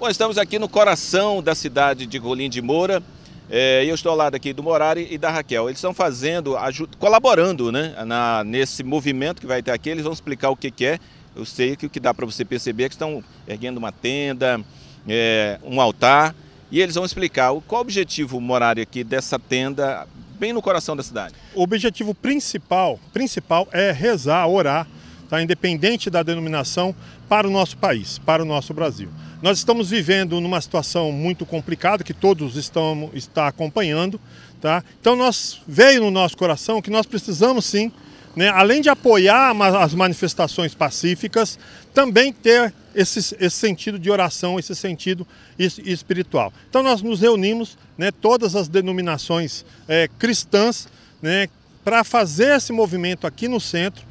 Bom, estamos aqui no coração da cidade de Rolim de Moura. É, eu estou ao lado aqui do Morari e da Raquel. Eles estão fazendo, colaborando né, na, nesse movimento que vai ter aqui. Eles vão explicar o que, que é. Eu sei que o que dá para você perceber é que estão erguendo uma tenda, é, um altar. E eles vão explicar qual o objetivo Morari aqui dessa tenda, bem no coração da cidade. O objetivo principal, principal é rezar, orar, tá? independente da denominação, para o nosso país, para o nosso Brasil. Nós estamos vivendo numa situação muito complicada que todos estão está acompanhando, tá? Então nós veio no nosso coração que nós precisamos sim, né, além de apoiar as manifestações pacíficas, também ter esse, esse sentido de oração, esse sentido espiritual. Então nós nos reunimos, né, todas as denominações é, cristãs, né, para fazer esse movimento aqui no centro.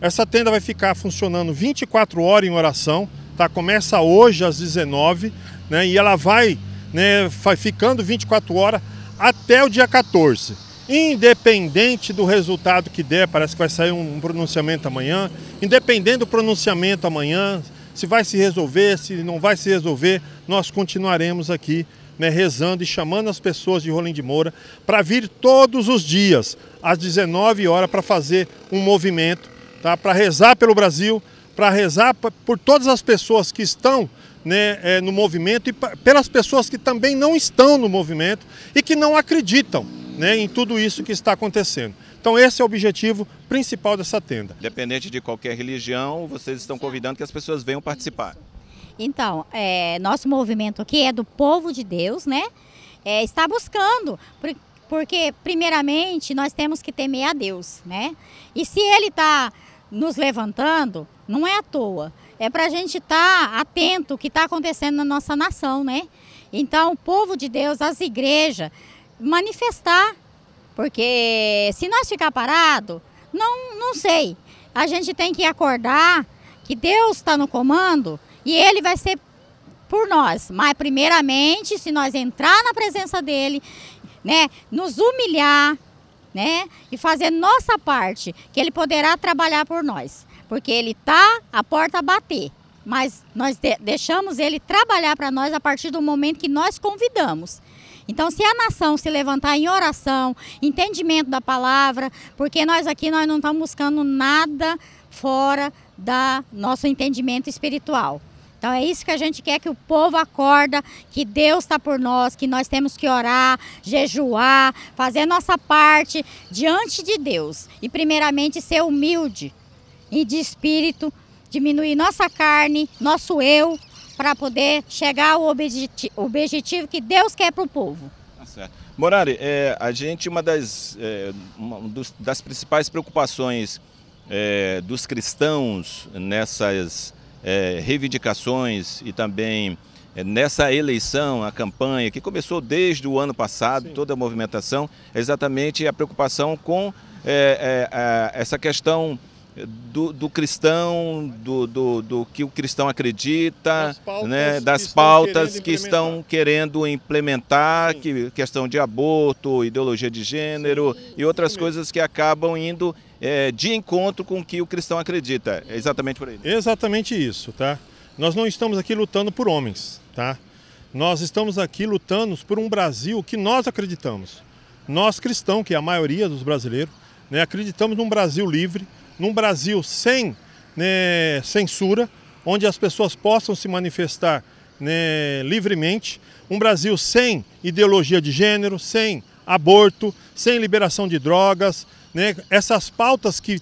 Essa tenda vai ficar funcionando 24 horas em oração tá? Começa hoje às 19, né? E ela vai, né, vai ficando 24 horas até o dia 14. Independente do resultado que der, parece que vai sair um pronunciamento amanhã, independente do pronunciamento amanhã, se vai se resolver, se não vai se resolver, nós continuaremos aqui né, rezando e chamando as pessoas de Rolim de Moura para vir todos os dias, às 19 horas, para fazer um movimento, tá? para rezar pelo Brasil, para rezar por todas as pessoas que estão né, é, no movimento e pelas pessoas que também não estão no movimento e que não acreditam né, em tudo isso que está acontecendo. Então esse é o objetivo principal dessa tenda. Independente de qualquer religião, vocês estão convidando que as pessoas venham participar. Então, é, nosso movimento aqui é do povo de Deus, né? É, está buscando, porque primeiramente nós temos que temer a Deus, né? E se Ele está nos levantando, não é à toa. É para a gente estar tá atento o que está acontecendo na nossa nação, né? Então, o povo de Deus, as igrejas, manifestar. Porque se nós ficar parado, não, não sei. A gente tem que acordar que Deus está no comando e Ele vai ser por nós. Mas primeiramente, se nós entrar na presença dele, né, nos humilhar, né, e fazer nossa parte, que ele poderá trabalhar por nós porque ele tá a porta a bater. Mas nós de deixamos ele trabalhar para nós a partir do momento que nós convidamos. Então, se a nação se levantar em oração, entendimento da palavra, porque nós aqui nós não estamos buscando nada fora da nosso entendimento espiritual. Então é isso que a gente quer que o povo acorda, que Deus está por nós, que nós temos que orar, jejuar, fazer nossa parte diante de Deus e primeiramente ser humilde e de espírito, diminuir nossa carne, nosso eu, para poder chegar ao objetivo, que Deus quer para o povo. Tá certo. Morari, é, a gente, uma das, é, uma dos, das principais preocupações é, dos cristãos nessas é, reivindicações e também é, nessa eleição, a campanha que começou desde o ano passado, Sim. toda a movimentação, é exatamente a preocupação com é, é, essa questão do, do cristão, do, do, do, que o cristão acredita, das pautas, né, das que, pautas estão que estão querendo implementar, que, questão de aborto, ideologia de gênero Sim, e outras coisas que acabam indo é, de encontro com o que o cristão acredita. É exatamente por aí. Exatamente isso, tá? Nós não estamos aqui lutando por homens, tá? Nós estamos aqui lutando por um Brasil que nós acreditamos. Nós cristãos, que é a maioria dos brasileiros, né, acreditamos num Brasil livre, num Brasil sem né, censura, onde as pessoas possam se manifestar né, livremente, um Brasil sem ideologia de gênero, sem aborto, sem liberação de drogas, né, essas pautas que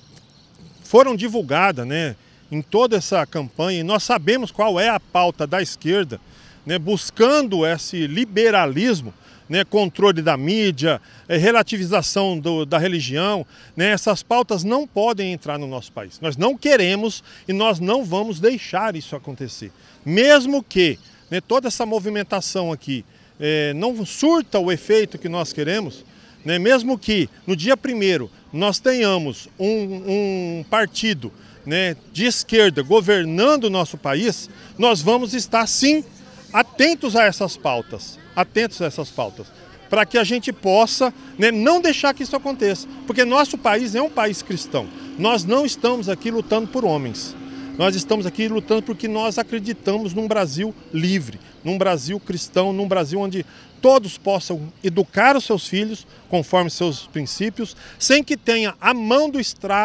foram divulgadas né, em toda essa campanha, e nós sabemos qual é a pauta da esquerda, né, buscando esse liberalismo, né, controle da mídia, é, relativização do, da religião, né, essas pautas não podem entrar no nosso país. Nós não queremos e nós não vamos deixar isso acontecer. Mesmo que né, toda essa movimentação aqui é, não surta o efeito que nós queremos, né, mesmo que no dia primeiro nós tenhamos um, um partido né, de esquerda governando o nosso país, nós vamos estar sim atentos a essas pautas atentos a essas pautas, para que a gente possa né, não deixar que isso aconteça, porque nosso país é um país cristão. Nós não estamos aqui lutando por homens. Nós estamos aqui lutando porque nós acreditamos num Brasil livre, num Brasil cristão, num Brasil onde todos possam educar os seus filhos conforme seus princípios, sem que tenha a mão do,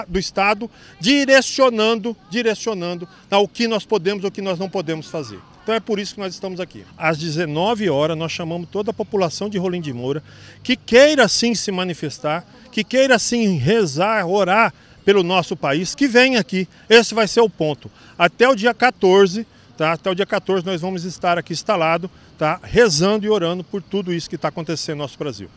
do Estado direcionando, direcionando ao que nós podemos ou o que nós não podemos fazer. Então é por isso que nós estamos aqui. Às 19 horas nós chamamos toda a população de Rolim de Moura que queira sim se manifestar, que queira sim rezar, orar pelo nosso país, que venha aqui. Esse vai ser o ponto. Até o dia 14, tá? Até o dia 14 nós vamos estar aqui instalado, tá? Rezando e orando por tudo isso que está acontecendo no nosso Brasil.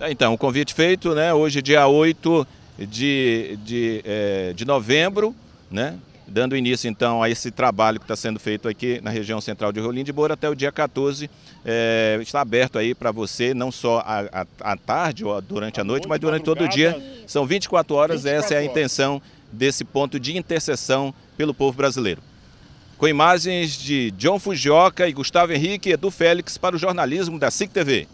Tá, então, o convite feito, né? Hoje, dia 8 de, de, é, de novembro, né? dando início então a esse trabalho que está sendo feito aqui na região central de Rolim de Moura até o dia 14, é, está aberto aí para você, não só à tarde ou durante a noite, mas durante todo o dia, são 24 horas, 24 essa é a intenção desse ponto de intercessão pelo povo brasileiro. Com imagens de John Fujioka e Gustavo Henrique e Edu Félix para o jornalismo da SIC TV.